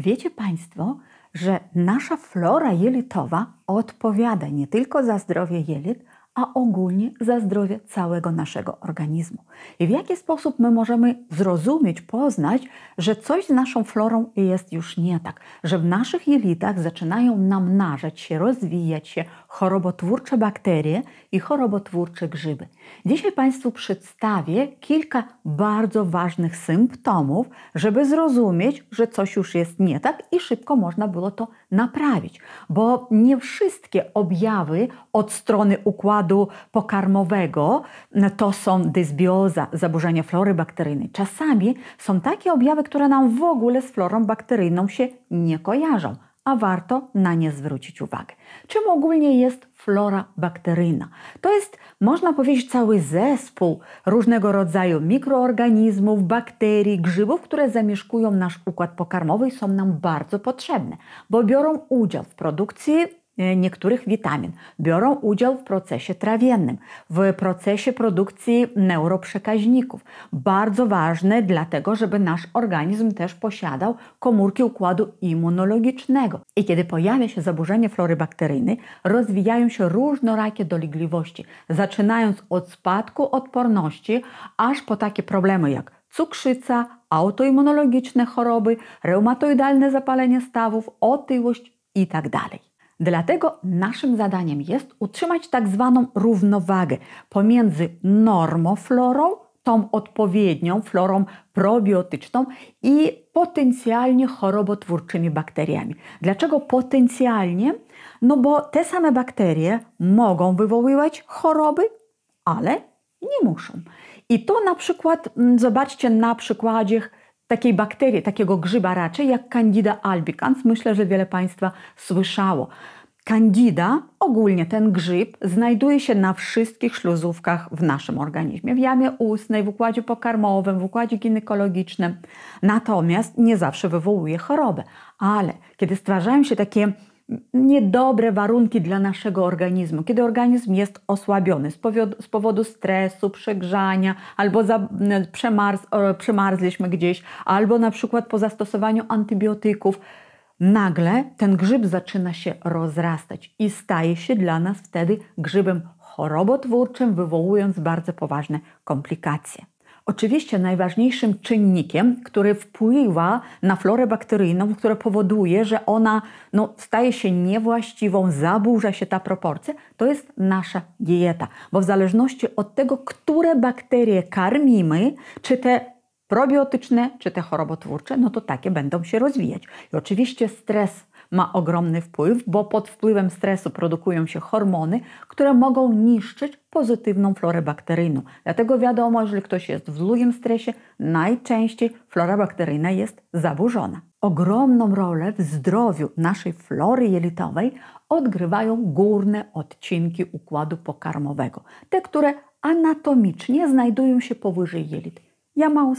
Wiecie Państwo, że nasza flora jelitowa odpowiada nie tylko za zdrowie jelit, a ogólnie za zdrowie całego naszego organizmu. I w jaki sposób my możemy zrozumieć, poznać, że coś z naszą florą jest już nie tak, że w naszych jelitach zaczynają namnażać się, rozwijać się chorobotwórcze bakterie i chorobotwórcze grzyby. Dzisiaj Państwu przedstawię kilka bardzo ważnych symptomów, żeby zrozumieć, że coś już jest nie tak i szybko można było to naprawić, bo nie wszystkie objawy od strony układu pokarmowego mm, to są dysbioza, zaburzenia flory bakteryjnej. Czasami są takie objawy, które nam w ogóle z florą bakteryjną się nie kojarzą a warto na nie zwrócić uwagę. Czym ogólnie jest flora bakteryjna? To jest, można powiedzieć, cały zespół różnego rodzaju mikroorganizmów, bakterii, grzybów, które zamieszkują nasz układ pokarmowy i są nam bardzo potrzebne, bo biorą udział w produkcji E, niektórych witamin. Biorą udział w procesie trawiennym, w procesie produkcji neuroprzekaźników. Bardzo ważne dlatego, żeby nasz organizm też posiadał komórki układu immunologicznego. I kiedy pojawia się zaburzenie flory bakteryjnej, rozwijają się różnorakie dolegliwości, zaczynając od spadku odporności, aż po takie problemy jak cukrzyca, autoimmunologiczne choroby, reumatoidalne zapalenie stawów, otyłość itd. Tak Dlatego naszym zadaniem jest utrzymać tak zwaną równowagę pomiędzy normoflorą, tą odpowiednią florą probiotyczną i potencjalnie chorobotwórczymi bakteriami. Dlaczego potencjalnie? No bo te same bakterie mogą wywoływać choroby, ale nie muszą. I to na przykład, mm, zobaczcie na przykładzie takiej bakterii, takiego grzyba raczej, jak Candida albicans. Myślę, że wiele Państwa słyszało. Candida, ogólnie ten grzyb, znajduje się na wszystkich śluzówkach w naszym organizmie, w jamie ustnej, w układzie pokarmowym, w układzie ginekologicznym. Natomiast nie zawsze wywołuje chorobę, ale kiedy stwarzają się takie niedobre warunki dla naszego organizmu, kiedy organizm jest osłabiony z, powodu, z powodu stresu, przegrzania, albo za, przemarz, przemarzliśmy gdzieś, albo na przykład po zastosowaniu antybiotyków. Nagle ten grzyb zaczyna się rozrastać i staje się dla nas wtedy grzybem chorobotwórczym, wywołując bardzo poważne komplikacje. Oczywiście najważniejszym czynnikiem, który wpływa na florę bakteryjną, które powoduje, że ona no, staje się niewłaściwą, zaburza się ta proporcja, to jest nasza dieta. Bo w zależności od tego, które bakterie karmimy, czy te probiotyczne, czy te chorobotwórcze, no to takie będą się rozwijać. I oczywiście stres ma ogromny wpływ, bo pod wpływem stresu produkują się hormony, które mogą niszczyć pozytywną florę bakteryjną. Dlatego wiadomo, jeżeli ktoś jest w długim stresie, najczęściej flora bakteryjna jest zaburzona. Ogromną rolę w zdrowiu naszej flory jelitowej odgrywają górne odcinki układu pokarmowego, te, które anatomicznie znajdują się powyżej jelit. Jama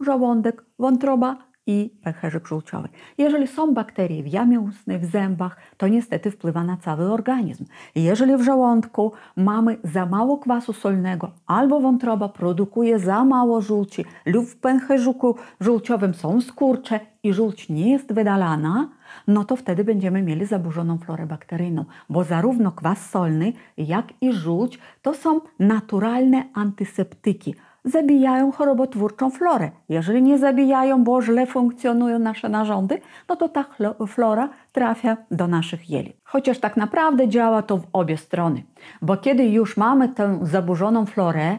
żołądek, wątroba, i pęcherzyk żółciowy. Jeżeli są bakterie w jamie ustnej, w zębach, to niestety wpływa na cały organizm. Jeżeli w żołądku mamy za mało kwasu solnego albo wątroba produkuje za mało żółci lub w pęcherzyku żółciowym są skurcze i żółć nie jest wydalana, no to wtedy będziemy mieli zaburzoną florę bakteryjną, bo zarówno kwas solny, jak i żółć to są naturalne antyseptyki – zabijają chorobotwórczą florę. Jeżeli nie zabijają, bo źle funkcjonują nasze narządy, no to ta flora trafia do naszych jelit. Chociaż tak naprawdę działa to w obie strony, bo kiedy już mamy tę zaburzoną florę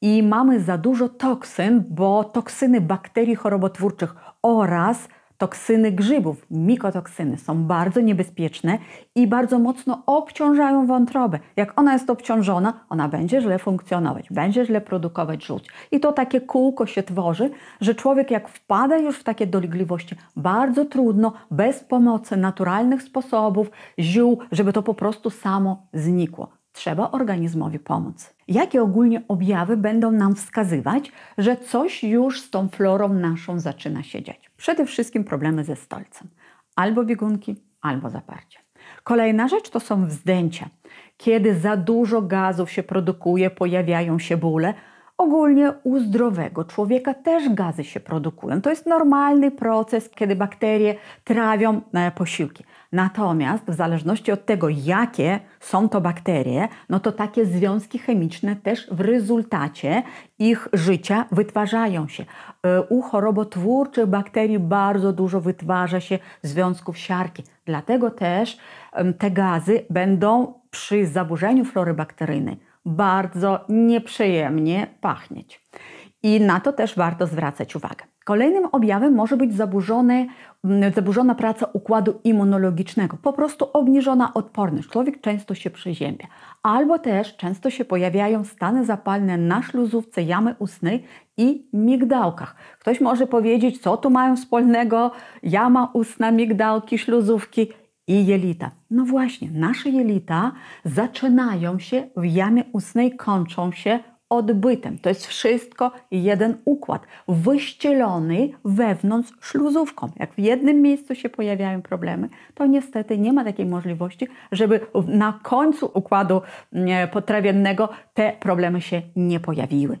i mamy za dużo toksyn, bo toksyny bakterii chorobotwórczych oraz Toksyny grzybów, mikotoksyny są bardzo niebezpieczne i bardzo mocno obciążają wątrobę. Jak ona jest obciążona, ona będzie źle funkcjonować, będzie źle produkować żółć. I to takie kółko się tworzy, że człowiek jak wpada już w takie dolegliwości, bardzo trudno, bez pomocy naturalnych sposobów, ziół, żeby to po prostu samo znikło trzeba organizmowi pomóc. Jakie ogólnie objawy będą nam wskazywać, że coś już z tą florą naszą zaczyna się dziać? Przede wszystkim problemy ze stolcem, albo biegunki, albo zaparcie. Kolejna rzecz to są wzdęcia. Kiedy za dużo gazów się produkuje, pojawiają się bóle, Ogólnie u zdrowego człowieka też gazy się produkują. To jest normalny proces, kiedy bakterie trawią e, posiłki. Natomiast w zależności od tego, jakie są to bakterie, no to takie związki chemiczne też w rezultacie ich życia wytwarzają się. E, u chorobotwórczych bakterii bardzo dużo wytwarza się związków siarki. Dlatego też te gazy będą przy zaburzeniu flory bakteryjnej bardzo nieprzyjemnie pachnieć. I na to też warto zwracać uwagę. Kolejnym objawem może być zaburzone, mm, zaburzona praca układu immunologicznego, po prostu obniżona odporność. Człowiek często się przeziębia. Albo też często się pojawiają stany zapalne na śluzówce jamy ustnej i migdałkach. Ktoś może powiedzieć, co tu mają wspólnego jama ustna, migdałki, śluzówki i jelita. No właśnie, nasze jelita zaczynają się w jamie ustnej, kończą się odbytem. To jest wszystko jeden układ, wyścielony wewnątrz szluzówką. Jak w jednym miejscu się pojawiają problemy, to niestety nie ma takiej możliwości, żeby na końcu układu mm, e, potrawiennego te problemy się nie pojawiły.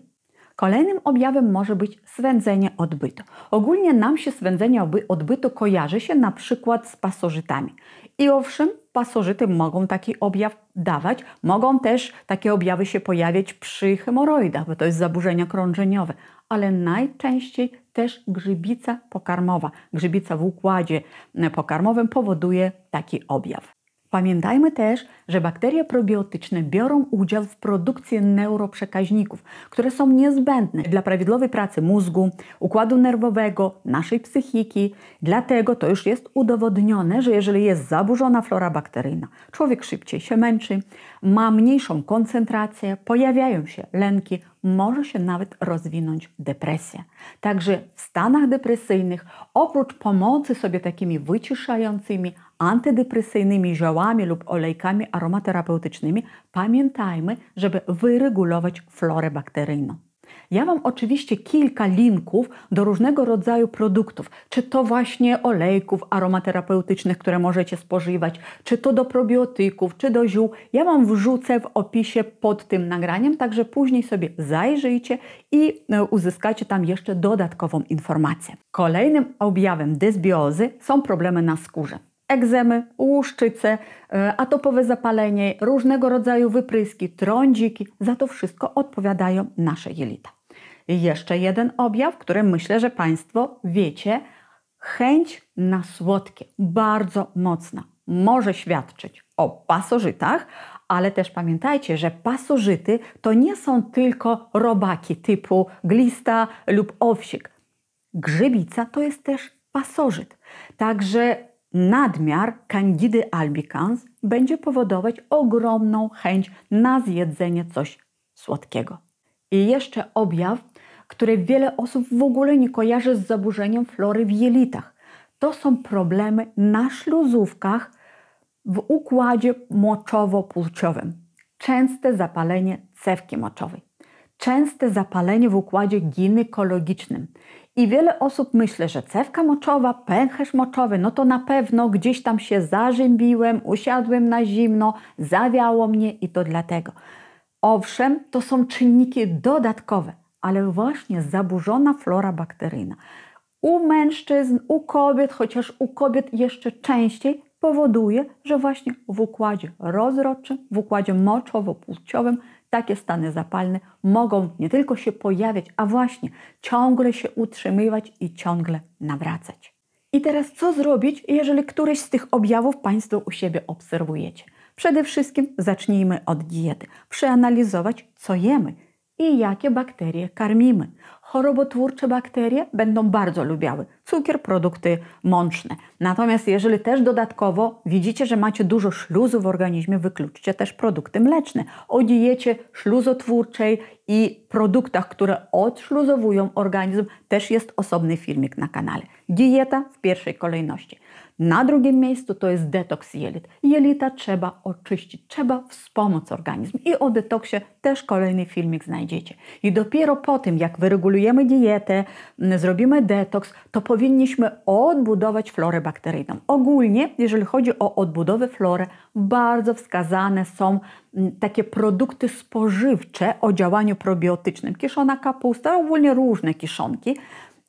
Kolejnym objawem może być swędzenie odbytu. Ogólnie nam się swędzenie odbytu kojarzy się na przykład z pasożytami. I owszem, pasożyty mogą taki objaw dawać, mogą też takie objawy się pojawiać przy hemoroidach, bo to jest zaburzenia krążeniowe, ale najczęściej też grzybica pokarmowa. Grzybica w układzie pokarmowym powoduje taki objaw. Pamiętajmy też, że bakterie probiotyczne biorą udział w produkcji neuroprzekaźników, które są niezbędne dla prawidłowej pracy mózgu, układu nerwowego, naszej psychiki. Dlatego to już jest udowodnione, że jeżeli jest zaburzona flora bakteryjna, człowiek szybciej się męczy, ma mniejszą koncentrację, pojawiają się lęki, może się nawet rozwinąć depresja. Także w stanach depresyjnych, oprócz pomocy sobie takimi wyciszającymi, antydepresyjnymi ziołami lub olejkami aromaterapeutycznymi, pamiętajmy, żeby wyregulować florę bakteryjną. Ja mam oczywiście kilka linków do różnego rodzaju produktów, czy to właśnie olejków aromaterapeutycznych, które możecie spożywać, czy to do probiotyków, czy do ziół. Ja Wam wrzucę w opisie pod tym nagraniem, także później sobie zajrzyjcie i e, uzyskacie tam jeszcze dodatkową informację. Kolejnym objawem dysbiozy są problemy na skórze egzemy, łuszczyce, e, atopowe zapalenie, różnego rodzaju wypryski, trądziki. Za to wszystko odpowiadają nasze jelita. I jeszcze jeden objaw, który myślę, że Państwo wiecie. Chęć na słodkie, bardzo mocna, może świadczyć o pasożytach, ale też pamiętajcie, że pasożyty to nie są tylko robaki typu glista lub owsik. Grzybica to jest też pasożyt. Także nadmiar candidy albicans będzie powodować ogromną chęć na zjedzenie coś słodkiego. I jeszcze objaw, który wiele osób w ogóle nie kojarzy z zaburzeniem flory w jelitach. To są problemy na śluzówkach w układzie moczowo-płciowym. Częste zapalenie cewki moczowej częste zapalenie w układzie ginekologicznym. I wiele osób myśli, że cewka moczowa, pęcherz moczowy, no to na pewno gdzieś tam się zarzębiłem, usiadłem na zimno, zawiało mnie i to dlatego. Owszem, to są czynniki dodatkowe, ale właśnie zaburzona flora bakteryjna. U mężczyzn, u kobiet, chociaż u kobiet jeszcze częściej, powoduje, że właśnie w układzie rozrodczym, w układzie moczowo-płciowym takie stany zapalne mogą nie tylko się pojawiać, a właśnie ciągle się utrzymywać i ciągle nawracać. I teraz co zrobić, jeżeli któryś z tych objawów Państwo u siebie obserwujecie? Przede wszystkim zacznijmy od diety. Przeanalizować, co jemy, i jakie bakterie karmimy. Chorobotwórcze bakterie będą bardzo lubiały cukier, produkty mączne. Natomiast jeżeli też dodatkowo widzicie, że macie dużo śluzu w organizmie, wykluczcie też produkty mleczne. O diecie śluzotwórczej i produktach, które odśluzowują organizm, też jest osobny filmik na kanale. Dieta w pierwszej kolejności. Na drugim miejscu to jest detoks jelit. Jelita trzeba oczyścić, trzeba wspomóc organizm. I o detoksie też kolejny filmik znajdziecie. I dopiero po tym, jak wyregulujemy dietę, zrobimy detoks, to powinniśmy odbudować florę bakteryjną. Ogólnie, jeżeli chodzi o odbudowę flory, bardzo wskazane są takie produkty spożywcze o działaniu probiotycznym. Kiszona kapusta, ogólnie różne kiszonki,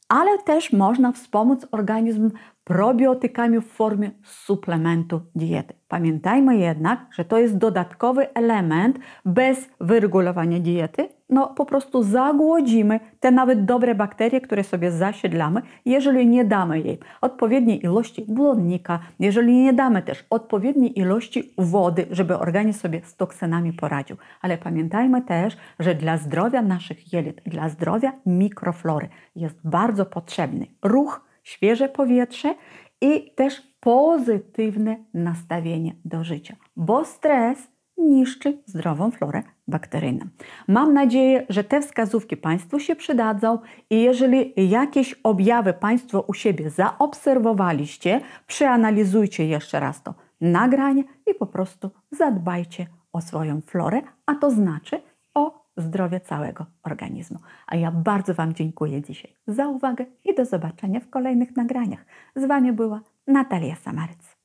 ale też można wspomóc organizm probiotykami w formie suplementu diety. Pamiętajmy jednak, że to jest dodatkowy element bez wyregulowania diety. No po prostu zagłodzimy te nawet dobre bakterie, które sobie zasiedlamy, jeżeli nie damy jej odpowiedniej ilości błonnika, jeżeli nie damy też odpowiedniej ilości wody, żeby organizm sobie z toksynami poradził. Ale pamiętajmy też, że dla zdrowia naszych jelit, dla zdrowia mikroflory jest bardzo potrzebny ruch, świeże powietrze i też pozytywne nastawienie do życia, bo stres niszczy zdrową florę bakteryjną. Mam nadzieję, że te wskazówki Państwu się przydadzą i jeżeli jakieś objawy Państwo u siebie zaobserwowaliście, przeanalizujcie jeszcze raz to nagranie i po prostu zadbajcie o swoją florę, a to znaczy zdrowia całego organizmu. A ja bardzo Wam dziękuję dzisiaj za uwagę i do zobaczenia w kolejnych nagraniach. Z Wami była Natalia Samaryc.